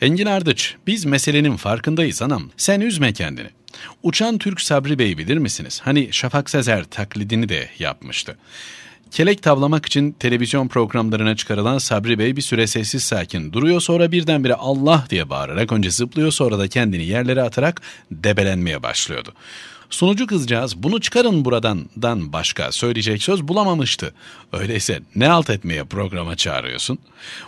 Engin Ardıç, biz meselenin farkındayız anam. Sen üzme kendini. Uçan Türk Sabri Bey bilir misiniz? Hani Şafak Sezer taklidini de yapmıştı. Kelek tavlamak için televizyon programlarına çıkarılan Sabri Bey bir süre sessiz sakin duruyor sonra birdenbire Allah diye bağırarak önce zıplıyor sonra da kendini yerlere atarak debelenmeye başlıyordu. Sunucu kızcağız bunu çıkarın buradan dan başka söyleyecek söz bulamamıştı. Öyleyse ne alt etmeye programa çağırıyorsun?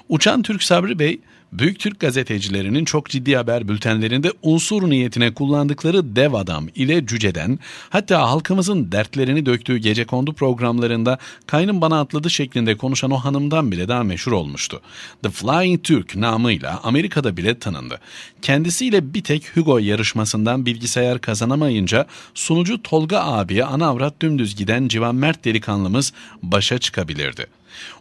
Uçan Türk Sabri Bey Büyük Türk gazetecilerinin çok ciddi haber bültenlerinde unsur niyetine kullandıkları dev adam ile cüceden, hatta halkımızın dertlerini döktüğü gece kondu programlarında kaynım bana atladı şeklinde konuşan o hanımdan bile daha meşhur olmuştu. The Flying Turk namıyla Amerika'da bile tanındı. Kendisiyle bir tek Hugo yarışmasından bilgisayar kazanamayınca sunucu Tolga abiye ana avrat dümdüz giden Civan Mert delikanlımız başa çıkabilirdi.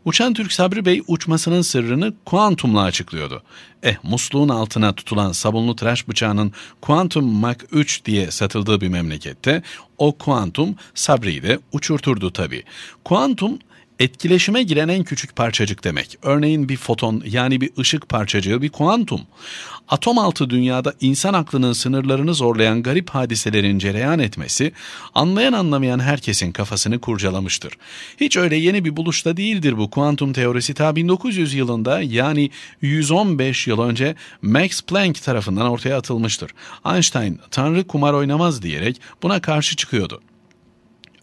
Uçan Türk Sabri Bey uçmasının sırrını kuantumla açıklıyordu. Eh musluğun altına tutulan sabunlu tıraş bıçağının kuantum Mach 3 diye satıldığı bir memlekette o kuantum Sabri'yi de uçurturdu tabii. Kuantum etkileşime giren en küçük parçacık demek. Örneğin bir foton yani bir ışık parçacığı bir kuantum. Atom altı dünyada insan aklının sınırlarını zorlayan garip hadiselerin cereyan etmesi anlayan anlamayan herkesin kafasını kurcalamıştır. Hiç öyle yeni bir buluşta değildir bu kuantum teorisi ta 1900 yılında yani 115 yıl önce Max Planck tarafından ortaya atılmıştır. Einstein tanrı kumar oynamaz diyerek buna karşı çıkıyordu.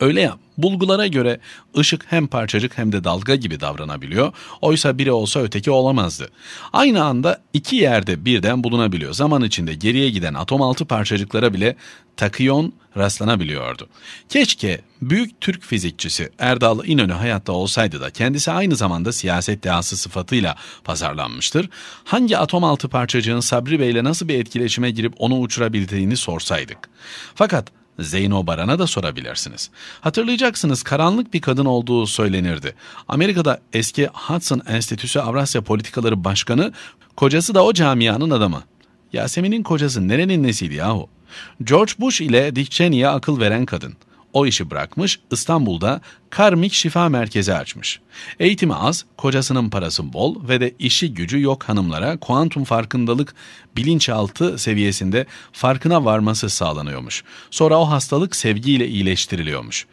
Öyle ya bulgulara göre ışık hem parçacık hem de dalga gibi davranabiliyor. Oysa biri olsa öteki olamazdı. Aynı anda iki yerde birden bulunabiliyor. Zaman içinde geriye giden atom altı parçacıklara bile takiyon rastlanabiliyordu. Keşke büyük Türk fizikçisi Erdal İnönü hayatta olsaydı da kendisi aynı zamanda siyaset dehası sıfatıyla pazarlanmıştır. Hangi atom altı parçacığın Sabri Bey'le nasıl bir etkileşime girip onu uçurabildiğini sorsaydık. Fakat Zeyno Baran'a da sorabilirsiniz. Hatırlayacaksınız karanlık bir kadın olduğu söylenirdi. Amerika'da eski Hudson Enstitüsü Avrasya Politikaları Başkanı, kocası da o camianın adamı. Yasemin'in kocası nerenin nesiydi yahu? George Bush ile Dick Cheney'e akıl veren kadın. O işi bırakmış, İstanbul'da Karmik Şifa Merkezi açmış. Eğitimi az, kocasının parası bol ve de işi gücü yok hanımlara kuantum farkındalık bilinçaltı seviyesinde farkına varması sağlanıyormuş. Sonra o hastalık sevgiyle iyileştiriliyormuş.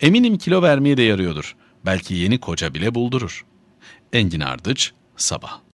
Eminim kilo vermeye de yarıyordur. Belki yeni koca bile buldurur. Engin Ardıç, Sabah